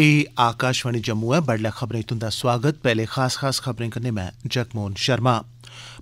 एह् आकाशवाणी जम्मू ऐ बड्डलै खबरें तुंदा सोआगत पैहले खास खास खबरें कन्नै में जगमोहन शर्मा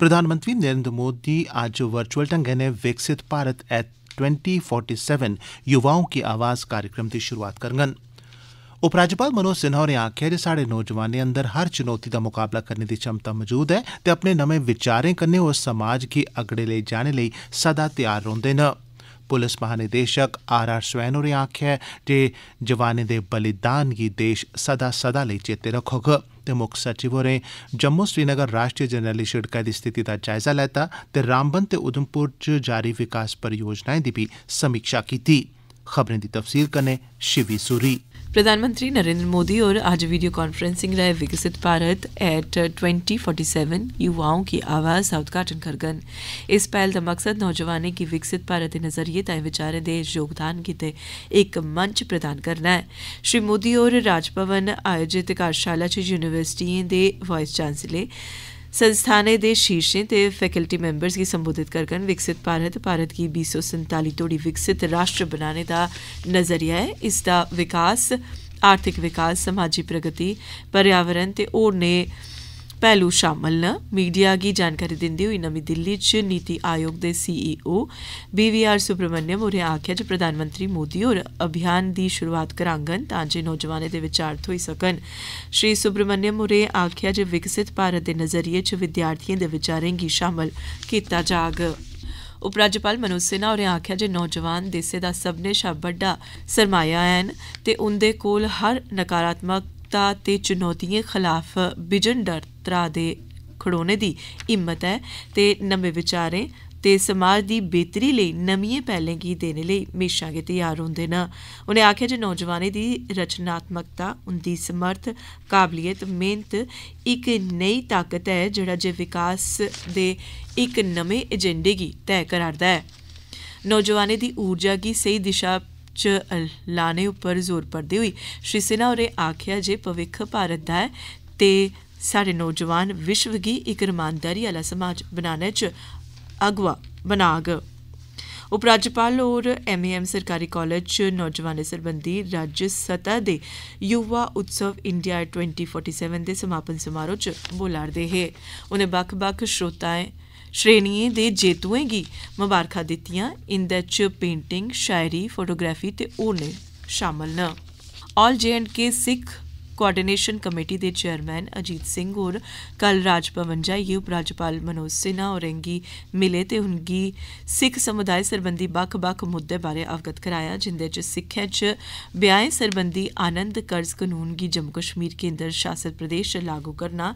प्रधानमंत्री नरेंद्र मोदी अज्ज वर्चुअल ढंगै नै विकसित Bharat at twenty forty seven युवाओं की आवाज़ कार्यक्रम दी शुरुआत करङन उपराज्यपाल मनोज सिन्हा होरें आखेआ जे स्हाड़े नौजवानें अंदर हर चुनौती दा मुकाबला करने दी क्षमता मजूद ऐ ते अपने नमें विचारें कन्नै ओह समाज गी अगड़े लेई जाने लेई सदा तैयार रौंह्दे न पुलस महानिदेशक आर आर स्वैन होरें आखेआ ऐ जे जवानें दे बलिदान गी देश सदा सदा लेई चेते रक्खोग ते मुक्ख सचिव होरें जम्मू श्रीनगर राष्ट्रीय जरनैली सिड़कै दी स्थिति दा जायजा लैता ते रामबन ते उधमपुर च जारी विकास परियोजनाएं दी बी समीक्षा कीती प्रधानमंत्री नरेंद्र मोदी और आज वीडियो कॉन्फ्रेंसिंग रहे विकसित भारत एट 2047 युवाओं की आवाज़ का उद्घाटन कर गन इस पहल का मकसद नौजवानों की विकसित भारत के नज़रिए तय विचार के योगदान गिते एक मंच प्रदान करना है श्री मोदी और राजभवन आयोजित कार्यशाला च यूनिवर्सिटी के वाइस चांसलर संस्थानें दे शीर्षें ते फैकल्टी मैम्बर्स गी संबोधित करगन विकसित भारत भारत की बीह् सौ संताली तोड़ी विकसित राष्ट्र बनाने का नजरिया है इसका विकास आर्थिक विकास समाजी प्रगति पर्यावरण ते होरनें ਪਹਿਲੂ ਸ਼ਾਮਲ ਨ ਮੀਡੀਆ ਗੀ ਜਾਣਕਾਰੀ ਦਿੰਦੇ ਹੋਏ ਨਵੀਂ ਦਿੱਲੀ 'ਚ ਨੀਤੀ ਆਯੋਗ ਦੇ ਸੀਈਓ ਬੀਵੀਆਰ e ਸੁਬਰਮਨਿਅਮ ਉਹਨੇ ਆਖਿਆ ਜੇ ਪ੍ਰਧਾਨ ਮੰਤਰੀ ਮੋਦੀ ਔਰ ਅਭਿਆਨ ਦੀ ਸ਼ੁਰੂਆਤ ਕਰਾਂਗਨ ਤਾਂ ਜੇ ਨੌਜਵਾਨੇ ਦੇ ਵਿਚਾਰ ਹੋਈ ਸਕਣ ਸ਼੍ਰੀ ਸੁਬਰਮਨਿਅਮ ਉਹਨੇ ਆਖਿਆ ਜੇ ਵਿਕਸਿਤ ਭਾਰਤ ਦੇ ਨਜ਼ਰੀਏ 'ਚ ਵਿਦਿਆਰਥੀਆਂ ਦੇ ਵਿਚਾਰਾਂ ਗੀ ਸ਼ਾਮਲ ਕੀਤਾ ਜਾਗ ਉਪ ਰਾਜਪਾਲ ਮਨੋਜ ਸਿਨਾ ਹੋਰੇ ਆਖਿਆ ਜੇ ਨੌਜਵਾਨ ਦੇਸੇ ਦਾ ਸਭਨੇ ਸ਼ਾ ਵੱਡਾ ਸਰਮਾਇਆ ਹਨ ਤੇ ਉਹਦੇ ਕੋਲ ਹਰ ਨਕਾਰਾਤਮਕ ਆਧੁਨਿਕਤਾ ਤੇ ਚੁਣੌਤੀਆਂ ਖਿਲਾਫ ਵਿਜਨ ਡਰ ਤਰਾ ਦੇ ਖੜੋਨੇ ਦੀ ਹਿੰਮਤ ਹੈ ਤੇ ਨਵੇਂ ਵਿਚਾਰੇ ਤੇ ਸਮਾਜ ਦੀ ਬਿਹਤਰੀ ਲਈ ਨਵੀਆਂ ਪਹਿਲਾਂ ਕੀ ਦੇਣ ਲਈ ਹਮੇਸ਼ਾ ਕੇ ਤਿਆਰ ਹੁੰਦੇ ਨਾ ਉਹਨੇ ਆਖਿਆ ਜੇ ਨੌਜਵਾਨੇ ਦੀ ਰਚਨਾਤਮਕਤਾ ਉਹਦੀ ਸਮਰਥ ਕਾਬਲੀਅਤ ਮਿਹਨਤ ਇੱਕ ਨਈ ਤਾਕਤ ਹੈ ਜਿਹੜਾ ਜੇ ਵਿਕਾਸ ਦੇ ਇੱਕ ਨਵੇਂ ਏਜੰਡੇ ਕੀ ਤੈਅ ਕਰਦਾ ਹੈ ਨੌਜਵਾਨੇ ਦੀ ਊਰਜਾ ਕੀ ਸਹੀ ਦਿਸ਼ਾ ਚ ਲਾਣੇ ਉੱਪਰ ਜ਼ੋਰ ਪਰਦੇ ਹੋਈ ਸ਼੍ਰੀ ਸਿਨਾ ਹੋਰੇ ਆਖਿਆ ਜੇ ਪਵਿੱਖ ਭਾਰਤ ਦਾ ਹੈ ਤੇ ਸਾਡੇ ਨੌਜਵਾਨ ਵਿਸ਼ਵਗੀ ਇੱਕ ਰਮਾਨਦਾਰੀ ਵਾਲਾ ਸਮਾਜ ਬਣਾਣੇ ਚ ਅਗਵਾ ਬਣਾਗ ਉਪ ਰਾਜਪਾਲ ਔਰ ਐਮਏਐਮ ਸਰਕਾਰੀ ਕਾਲਜ ਚ ਦੇ ਸਰਬੰਧੀ ਰਾਜ ਸਤਾ ਦੇ ਯੁਵਾ ਉਤਸਵ ਇੰਡੀਆ 2047 ਦੇ ਸਮਾਪਨ ਸਮਾਰੋਹ ਚ ਬੋਲਾਰਦੇ ਹੈ ਉਹਨੇ ਬਖ ਬਖ ਸ਼੍ਰੋਤਾਏ ਸ਼੍ਰੇਣੀਏ ਦੇ ਜੇਤੂਏ ਗੀ ਮੁਬਾਰਕਾ ਦਿੱਤੀਆਂ ਇੰਦੇ ਚ ਪੇਂਟਿੰਗ ਸ਼ਾਇਰੀ ਫੋਟੋਗ੍ਰਾਫੀ ਤੇ ਉਹਨੇ ਸ਼ਾਮਲ ਨਾ all J and K Sikh coordination committee दे चेयरमैन अजीत सिंह और कल राजभवन जाइए उपराज्यपाल मनोज सिन्हा होरेंगी मिले ते उनगी सिख समुदाय सरबंधी बक्ख बक्ख मुद्दे बारै अवगत कराया जिंदे च सिक्खें च ब्याहें सरबंधी आनंद कर्ज कानून गी जम्मू कश्मीर केंद्र शासित प्रदेश लागू करना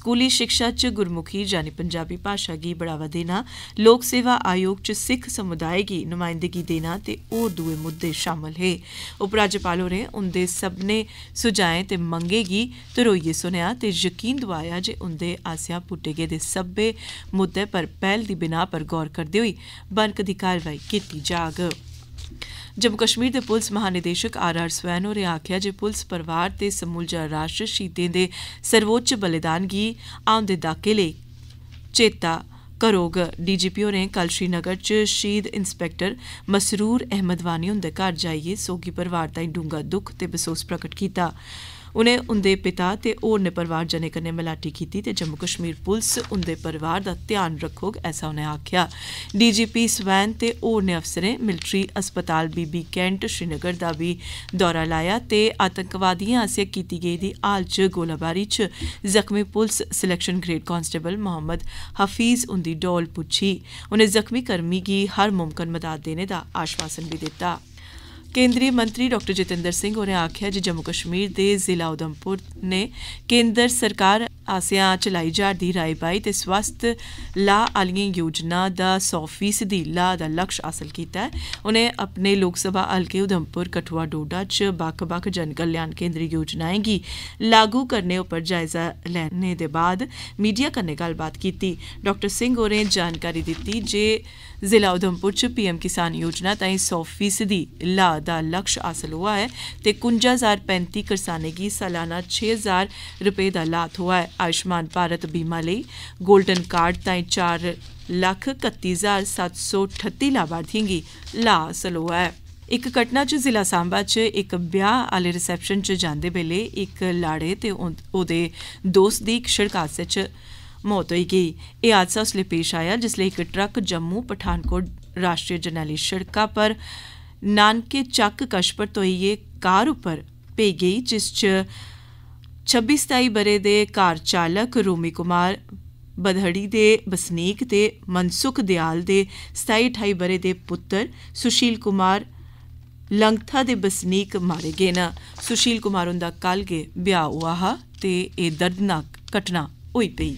स्कूली शिक्षा च गुरमुखी यानी पंजाबी भाषा गी बढ़ावा देना लोक सेवा आयोग च सिख समुदाय गी नुमाइंदगी देना ते होर दुए मुद्दे शामल हे उपराज्यपाल होरें उंदे सब्बनें सुझाएं ते ਤੇ ਮੰਗੇਗੀ ਤੇ ਰੋਈਏ ਸੁਣਿਆ ਤੇ ਯਕੀਨ ਦਵਾਇਆ ਜੇ ਉਹਦੇ ਆਸਿਆ ਪੁੱਟੇਗੇ ਦੇ ਸੱਬੇ ਮੁੱਦੇ ਪਰ ਪਹਿਲ ਦੀ ਬਿਨਾ ਪਰ ਗੌਰ ਕਰਦੇ ਹੋਈ ਬਨਕ ਦੀ ਕਾਰਵਾਈ ਕੀਤੀ ਜਾਗ ਜੰਮੂ ਕਸ਼ਮੀਰ ਦੇ ਪੁਲਿਸ ਮਹਾਨਿਦੇਸ਼ਕ ਆਰ ਆਰ ਸਵੈਨ ਹੋਰੇ ਆਖਿਆ ਜੇ ਪੁਲਿਸ ਪਰਿਵਾਰ ਤੇ ਸਮੁਲਜਾ ਰਾਸ਼ਟਰ ਸ਼ੀਤੇ ਦੇ ਸਰਵੋੱਚ ਬਲੀਦਾਨ ਬਲੀਦਾਨਗੀ ਆਉਂਦੇ ਦਾਕੇ ਲਈ ਚੇਤਾ ਕਰੋਗ ਡੀਜੀਪੀ ਹੋਰੇ ਕੱਲ ਸ਼੍ਰੀਨਗਰ ਚ ਸ਼ਹੀਦ ਇਨਸਪੈਕਟਰ ਮਸਰੂਰ ਅਹਿਮਦ ਵਾਨੀ ਹੁੰਦੇ ਘਰ ਜਾਈਏ ਸੋਗੀ ਪਰਿਵਾਰ ਦਾ ਡੂੰਗਾ ਦੁੱਖ ਤੇ ਬਸੋਸ ਪ੍ਰਗਟ ਕੀਤਾ ਉਨੇ ਉਹਦੇ ਪਿਤਾ ਤੇ ਹੋਰਨੇ ਪਰਿਵਾਰ ਜਨੇ ਕਰਨੇ ਮਲਾਟੀ ਕੀਤੀ ਤੇ ਜੰਮੂ ਕਸ਼ਮੀਰ ਪੁਲਿਸ ਉਹਦੇ ਪਰਿਵਾਰ ਦਾ ਧਿਆਨ ਰੱਖੋ ਐਸਾ ਉਹਨੇ ਆਖਿਆ ਡੀਜੀਪੀ ਸਵੈਨ ਤੇ ਹੋਰਨੇ ਅਫਸਰੇ ਮਿਲਟਰੀ ਹਸਪਤਾਲ ਬੀਬੀ ਕੈਂਟ ਸ਼੍ਰੀਨਗਰ ਦਾ ਵੀ ਦੌਰਾ ਲਾਇਆ ਤੇ ਆਤੰਕਵਾਦੀਆਂ ਅਸੇ ਕੀਤੀ ਗਈ ਦੀ ਹਾਲਚ ਗੋਲਾਬਾਰੀ ਚ ਜ਼ਖਮੀ police selection grade constable Mohammad Hafeez ਉਹਦੀ ਡੋਲ ਪੁੱਛੀ ਉਹਨੇ ਜ਼ਖਮੀ ਕਰਮੀ ਕੀ ਹਰ ਮੁਮਕਨ ਮਦਦ ਦੇਣ ਦਾ ਆਸ਼ਵਾਸਨ ਵੀ ਦਿੱਤਾ ਕੇਂਦਰੀ ਮੰਤਰੀ ਡਾਕਟਰ ਜਤਿੰਦਰ ਸਿੰਘ ਹੋਰੇ ਆਖਿਆ ਜੀ ਜੰਮੂ ਕਸ਼ਮੀਰ ਦੇ ਜ਼ਿਲ੍ਹਾ ਉਦਮਪੁਰ ਨੇ ਕੇਂਦਰ ਸਰਕਾਰ ਆਸਿਆ ਚਲਾਈ ਜਾ ਰਹੀ ਰਾਈਬਾਈ ਤੇ ਸਵਸਤ ਲਾ ਆਲੀਆਂ ਯੋਜਨਾ ਦਾ 100 ਦੀ ਲਾ ਦਾ ਲਕਸ਼ ਹਾਸਲ ਕੀਤਾ ਹੈ ਉਹਨੇ ਆਪਣੇ ਲੋਕ ਸਭਾ ਹਲਕੇ ਉਧਮਪੁਰ ਕਠੂਆ ਡੋਡਾ ਚ ਬਾਕ ਬਾਕ ਜਨ ਕਲਿਆਣ ਕੇਂਦਰੀ ਯੋਜਨਾਵਾਂ ਦੀ ਲਾਗੂ ਕਰਨੇ ਉਪਰ ਜਾਇਜ਼ਾ ਲੈਣੇ ਦੇ ਬਾਅਦ ਮੀਡੀਆ ਕਨੇ ਗੱਲਬਾਤ ਕੀਤੀ ਡਾਕਟਰ ਸਿੰਘ ਹੋਰੇ ਜਾਣਕਾਰੀ ਦਿੱਤੀ ਜੇ ਜ਼ਿਲ੍ਹਾ ਉਧਮਪੁਰ ਚ ਪੀਐਮ ਕਿਸਾਨ ਯੋਜਨਾ ਤਾਈਂ 100 ਦੀ ਲਾ ਦਾ ਲਕਸ਼ ਹਾਸਲ ਹੋਇਆ ਹੈ ਤੇ 59035 ਕਿਸਾਨੇ ਦੀ ਸਾਲਾਨਾ 6000 ਰੁਪਏ ਦਾ ਲਾਭ ਹੋਇਆ ਹੈ ਆਯੁਸ਼ਮਾਨ ਭਾਰਤ ਬੀਮਾ ਲਈ 골ਡਨ ਕਾਰਡ ਤਾਈ 4 ਲੱਖ 31738 ਲਾਭਾਰਥੀਆਂ ਦੀ ਲਾ ਸਲੋ ਹੈ ਇੱਕ ਘਟਨਾ 'ਚ ਜ਼ਿਲ੍ਹਾ ਸਾਂਬਾ 'ਚ ਇੱਕ ਵਿਆਹ ਵਾਲੇ ਰਿਸੈਪਸ਼ਨ 'ਚ ਜਾਂਦੇ ਵੇਲੇ ਇੱਕ ਲਾੜੇ ਤੇ ਉਹਦੇ ਦੋਸਤ ਦੀ ਇੱਕ ਸੜਕ ਹਾਦਸੇ 'ਚ ਮੌਤ ਹੋਈ ਗਈ ਇਹ ਹਾਦਸਾ ਉਸ ਲਈ ਪੇਸ਼ ਆਇਆ ਜਿਸ ਲਈ ਇੱਕ ਟਰੱਕ ਜੰਮੂ ਪਠਾਨਕੋਟ ਰਾਸ਼ਟਰੀ ਜਨਰਲੀ ਸੜਕਾ ਪਰ ਨਾਨਕੇ ਚੱਕ ਕਸ਼ਪਰ ਤੋਂ ਇਹ ਕਾਰ ਉੱਪਰ ਪੇ ਗਈ ਜਿਸ 'ਚ 26 27 ਬਰੇ ਦੇ ਕਾਰ ਚਾਲਕ ਰੂਮੀ ਕੁਮਾਰ ਬਧੜੀ ਦੇ ਬਸਨੀਕ ਤੇ ਮਨਸੁਖ ਦਿਆਲ ਦੇ 27 28 ਬਰੇ ਦੇ ਪੁੱਤਰ ਸੁਸ਼ੀਲ ਕੁਮਾਰ ਲੰਗਥਾ ਦੇ ਬਸਨੀਕ ਮਾਰੇ ਗਏ ਨਾ ਸੁਸ਼ੀਲ ਕੁਮਾਰ ਹੁੰਦਾ ਕੱਲ ਕੇ ਵਿਆਹ ਹੋਆ ਹਾ ਤੇ ਇਹ ਦਰਦਨਾਕ ਘਟਨਾ ਹੋਈ ਪਈ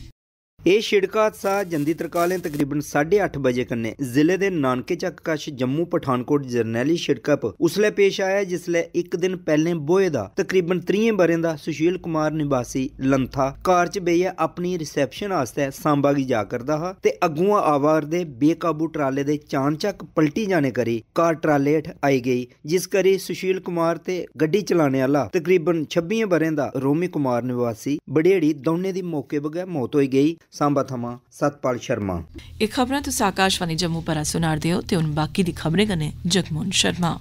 ਇਹ ਸੜਕ ਹਾਦਸਾ ਜੰਦੀ ਤਰਕਾਲੇ ਤਕਰੀਬਨ 8:30 ਵਜੇ ਕੰਨੇ ਜ਼ਿਲ੍ਹੇ ਦੇ ਨਾਨਕੇ ਚੱਕ ਕਸ਼ ਜੰਮੂ ਪਠਾਨਕੋਟ ਜਰਨੈਲੀ ਸੜਕ ਪਰ ਉਸਲੇ ਪੇਸ਼ ਆਇਆ ਜਿਸਲੇ ਇੱਕ ਦਿਨ ਪਹਿਲੇ ਬੋਏ ਦਾ ਤਕਰੀਬਨ 30 ਬਰੇ ਦਾ ਸੁਸ਼ੀਲ ਕੁਮਾਰ ਨਿਵਾਸੀ ਲੰਥਾ ਕਾਰ 'ਚ ਬਈਆ ਆਪਣੀ ਰਿਸੈਪਸ਼ਨ ਵਾਸਤੇ ਸਾਂਬਾ ਕੀ ਜਾ ਕਰਦਾ ਹਾ ਤੇ ਅਗੂਆ ਆਵਾਰ ਦੇ ਬੇਕਾਬੂ ਟਰਾਲੇ ਦੇ ਚਾਨਚੱਕ ਪਲਟੀ ਜਾਣੇ ਕਰੀ ਕਾਰ ਟਰਾਲੇ ਹੇਠ ਆਈ ਗਈ ਜਿਸ ਕਰੀ ਸੁਸ਼ੀਲ ਕੁਮਾਰ ਤੇ ਗੱਡੀ ਚਲਾਣੇ ਵਾਲਾ ਤਕਰੀਬਨ 26 ਬਰੇ ਦਾ ਰੋਮੀ ਕੁਮਾਰ ਨਿਵਾਸੀ ਬੜੇੜੀ ਦੋਨੇ ਦੀ ਮੌਕੇ ਬਗੈ ਮੌਤ ਹੋਈ ਗਈ सांबा थमां सतपाल शर्मा एह् खबरां तुस आकाशवाणी जम्मू परा सुना'रदे ओ ते हून बाकी दी खबरें कन्नै जगमोहन शर्मा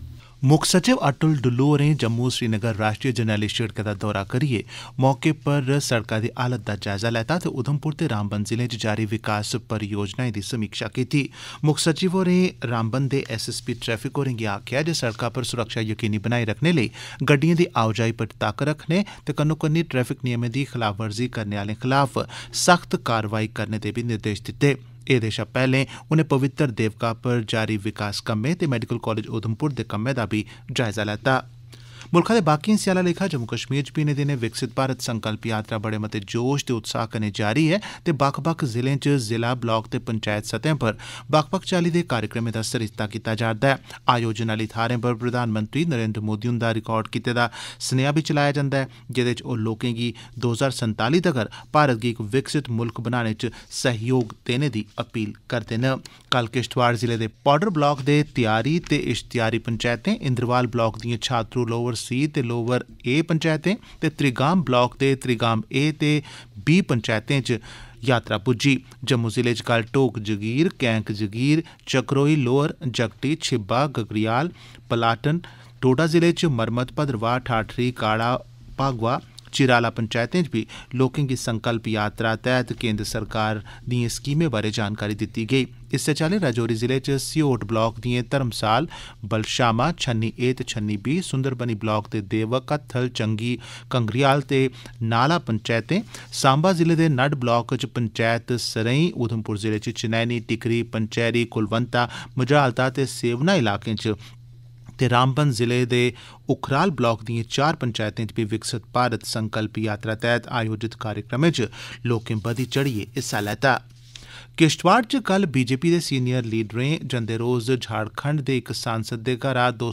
मुक्ख सचिव अटुल डुल्लु होरें जम्मू श्रीनगर राष्ट्रीय जरनैली सिड़कै दा दौरा करियै मौके पर सड़कै दी हालत दा जायजा लैता ते उधमपुर ते रामबन जिलें च जारी विकास परियोजनाएं दी समीक्षा कीती मुक्ख सचिव होरें रामबन दे एसएसपी ट्रैफिक होरें गी आखेआ जे सड़कै पर सुरक्षा यकीनी बनाई रक्खने लेई गड्डिएं दी आओजाई पर तक्क रक्खने ते कन्नोकन्नी ट्रैफिक नियमें दी खलाफवर्जी करने आह्लें खलाफ सख्त कार्रवाई करने दे बी निर्देश दित्ते एह्दे शा पैह्लें उनें पवित्तर देविका पर जारी विकास कम्में ते मैडिकल कालेज उधमपुर दे कम्में दा बी जायजा लैत्ता मुल्खै दे बाकी हिस्सें आला लेखा जम्मू कश्मीर च बी इनें दिनें विकसित भारत संकल्प यात्रा बड़े मते जोश ते उत्साह कन्नै जारी ऐ ते बक्ख बक्ख जिलें च जिला ब्लाक ते पंचैत सतह पर बक्ख बक्ख चाल्ली दे कार्यक्रमें दा सरिस्ता कीता जा'रदा ऐ आयोजन आली थाहरें पर प्रधानमंत्री नरेन्द्र मोदी हुंदा रिकार्ड कीते दा सनेहा बी चलाया जंदा ऐ जेह्दे च ओह् लोकें गी दो ज्हार संताली तगर भारत गी इक विकसित मुल्ख बनाने च सैह्योग देने दी अपील करदे न कल किश्तवाड़ जिले दे पौडर ब्लाक दे त्यारी ते इश्तेयारी पंचैतें इंद्रवाल ब्लाक दिएं छात्रू लोअर ਸੀ ਤੇ ਲੋਅਰ ਏ ਪੰਚਾਇਤਾਂ ਤੇ ਤ੍ਰਿਗਾਮ ਬਲਾਕ ਦੇ ਤ੍ਰਿਗਾਮ ਏ ਤੇ ਬੀ ਪੰਚਾਇਤਾਂ 'ਚ ਯਾਤਰਾ ਪੁੱਜੀ ਜੰਮੂ ਜ਼ਿਲ੍ਹੇ 'ਚ ਕੱਲ ਟੋਕ ਜਗੀਰ ਕੈਂਕ ਜਗੀਰ ਚਕਰੋਈ ਲੋਅਰ ਜਗਤੀ ਛਿੱਬਾ ਗਗਰੀਆਲ ਪਲਾਟਨ ਟੋਡਾ ਜ਼ਿਲ੍ਹੇ 'ਚ ਮਰਮਤ ਭਦਰਵਾ ਠਾਠਰੀ ਕਾੜਾ ਭਾਗਵਾ चिर आला पंचैतें च बी लोकें गी संकल्प यात्रा तैह्त केन्द्र सरकार दिएं स्कीमें बारै जानकारी दित्ती गेई इस्सै चाल्ली राजौरी जिले च स्योट ब्लाक दिएं धर्मसाल बलशामा छन्नी ए ते छन्नी बी सुंदरबनी ब्लाक दे देवक हत्थल चंगी कंगरियाल ते नाला पंचैतें सांबा जिले दे नड़ ब्लाक च पंचैत सरेई उधमपुर जिले च चनैनी टिकरी पंचैरी कुलवंता मजालता ते सेवना इलाकें च ते रामबन जिले दे उखराल ब्लाक दिएं चार पंचैतें च बी विकसित भारत संकल्प यात्रा तैह्त आयोजित कार्यक्रमें च लोकें बधी चढ़ियै हिस्सा लैता किश्तवाड़ च कल बीजेपी दे सीनियर लीडरें जंदे रोज झारखंड दे इक सांसद दे घरा दो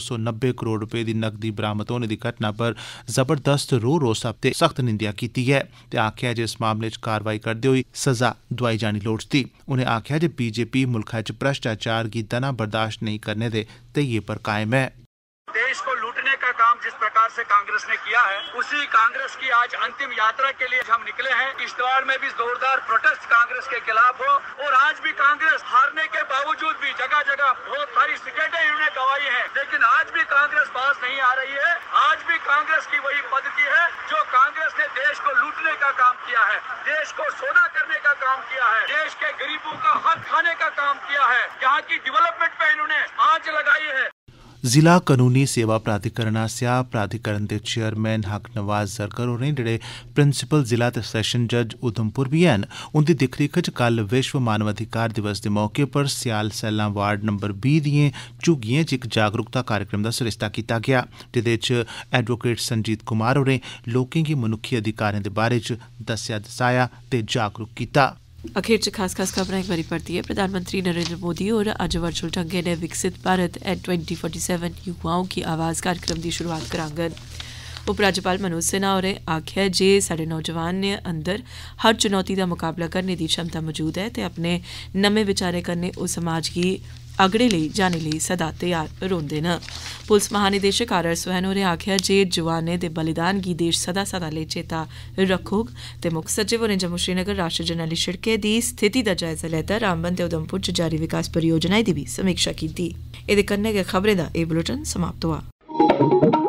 करोड़ रपे दी नकदी बरामद होने दी घटना पर जबरदस्त रोह् रोस्सा ते सख्त निंदेआ कीती ऐ ते आखेआ जे इस मामले च कार्रवाई करदे होई सजा दोआई जानी लोड़चदी उनें आखेआ जे बीजेपी मुल्खै च भ्रष्टाचार गी दना बर्दाश्त नेईं करने दे धैइये पर कायम ऐ प्रयास से कांग्रेस ने किया है उसी कांग्रेस की आज अंतिम यात्रा के लिए हम निकले हैं किश्तवाड़ में भी जोरदार प्रोटेस्ट कांग्रेस के खिलाफ हो और आज भी कांग्रेस हारने के बावजूद भी जगह जगह बहुत सारी सीटें इन्होंने गवाई है लेकिन आज भी कांग्रेस पास नहीं आ रही है आज भी कांग्रेस की वही पद्धति है जो कांग्रेस ने देश को लूटने का काम किया है देश को सोना करने का काम किया है देश के गरीबों का हक खाने जिला कनूनी सेवा प्राधिकरण आसेआ प्राधिकरण दे चेयरमैन हक नवाज ज़रगर होरें जेहड़े प्रिंसिपल जिला ते सैशन जज उधमपुर बी हैन उंदी दिक्ख रिक्ख च कल विश्व मानवाधिकार दिवस दे मौके पर स्याल सैलां वार्ड नंबर बीह् दिएं झुग्गिएं च इक जागरूकता कार्यक्रम दा सरिस्ता कीता गेआ जेहदे च एडवोकेट संजीत कुमार होरें लोकें गी मनुक्खी अधिकारें दे बारै च दस्सेआ दसाया ते जागरूक कीता गेआ ਅਖੀਰ ਚ ਖਾਸ ਖਾਸ ਖਬਰਾਂ ਇੱਕ ਵਾਰੀ ਪੜਤੀ ਹੈ ਪ੍ਰਧਾਨ ਮੰਤਰੀ ਨਰਿੰਦਰ ਮੋਦੀ ਹੋਰ ਅੱਜ ਵਰਚੁਅਲ ਢੰਗੇ ਨੇ ਵਿਕਸਿਤ ਭਾਰਤ ਐਟ 2047 ਯੁਵਾओं ਕੀ ਆਵਾਜ਼ ਕਾਰਜਕ੍ਰਮ ਦੀ ਸ਼ੁਰੂਆਤ ਕਰਾਂਗੇ ਉਪ ਰਾਜਪਾਲ ਮਨੋਜ ਸਿਨਹਾ ਹੋਰੇ ਆਖਿਆ ਜੇ ਸਾਡੇ ਨੌਜਵਾਨ ਨੇ ਅੰਦਰ ਹਰ ਚੁਣੌਤੀ ਦਾ ਮੁਕਾਬਲਾ ਕਰਨ ਦੀ ਸ਼ਮਤਾ ਮੌਜੂਦ ਹੈ ਤੇ ਆਪਣੇ ਨਵੇਂ ਵਿਚਾਰੇ ਕਰਨੇ ਉਹ ਸਮਾਜ ਕੀ ਅਗੜੇ ਲਈ ਜਾਣੇ ਲਈ ਸਦਾ ਤਿਆਰ ਰਹਿੰਦੇ ਨਾ ਪੁਲਿਸ ਮਹਾਨਿਦੇਸ਼ਕ ਆਰ ਸੁਹਨ ਹੋਰੇ ਆਖਿਆ ਜੇ ਜਵਾਨੇ ਦੇ ਬਲੀਦਾਨ ਕੀ ਦੇਸ਼ ਸਦਾ ਸਦਾ ਲਈ ਚੇਤਾ ਰੱਖੂ ਤੇ ਮੁੱਖ ਸਚਿਵ ਹੋਰੇ ਜੰਮੂ ਸ਼੍ਰੀਨਗਰ ਰਾਸ਼ਟਰ ਜਨਰਲੀ ਸ਼ਿਰਕੇ ਦੀ ਸਥਿਤੀ ਦਾ ਜਾਇਜ਼ਾ ਲੈ ਤਾ ਰਾਮਬੰਦ ਤੇ ਉਦਮਪੁਰ ਚ ਜਾਰੀ ਵਿਕਾਸ ਪਰਿਯੋਜਨਾਵਾਂ ਦੀ ਵੀ ਸਮੀਖਿਆ ਕੀਤੀ ਇਹਦੇ ਕੰਨੇ ਗਏ ਖਬਰੇ ਦਾ ਇਹ ਬੁਲੇਟਿਨ ਸਮਾਪਤ ਹੋਆ